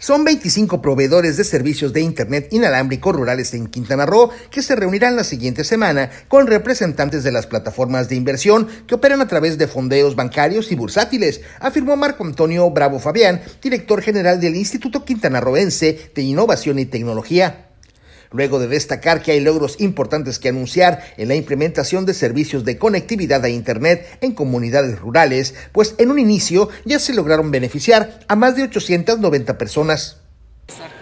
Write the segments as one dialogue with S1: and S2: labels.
S1: Son 25 proveedores de servicios de Internet inalámbrico rurales en Quintana Roo que se reunirán la siguiente semana con representantes de las plataformas de inversión que operan a través de fondeos bancarios y bursátiles, afirmó Marco Antonio Bravo Fabián, director general del Instituto Quintanarroense de Innovación y Tecnología luego de destacar que hay logros importantes que anunciar en la implementación de servicios de conectividad a Internet en comunidades rurales, pues en un inicio ya se lograron beneficiar a más de 890 personas.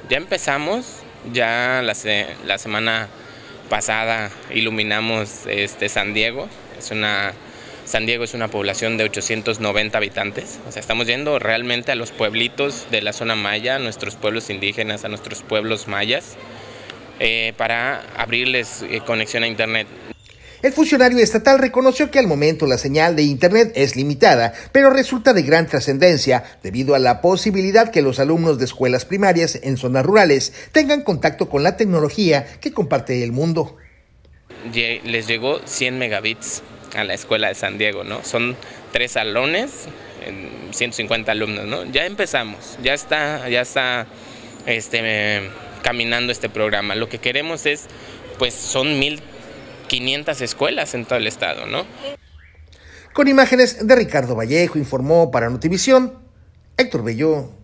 S2: Ya empezamos, ya la, semana pasada iluminamos este San Diego, es una San Diego es una población de 890 habitantes. O sea, estamos yendo realmente a los pueblitos de la zona maya, a nuestros pueblos indígenas, a nuestros pueblos mayas. Eh, para abrirles eh, conexión a Internet.
S1: El funcionario estatal reconoció que al momento la señal de Internet es limitada, pero resulta de gran trascendencia debido a la posibilidad que los alumnos de escuelas primarias en zonas rurales tengan contacto con la tecnología que comparte el mundo.
S2: Les llegó 100 megabits a la escuela de San Diego, ¿no? Son tres salones, 150 alumnos, ¿no? Ya empezamos, ya está, ya está, este caminando este programa. Lo que queremos es, pues son 1.500 escuelas en todo el estado, ¿no?
S1: Con imágenes de Ricardo Vallejo, informó para Notivisión Héctor Bello.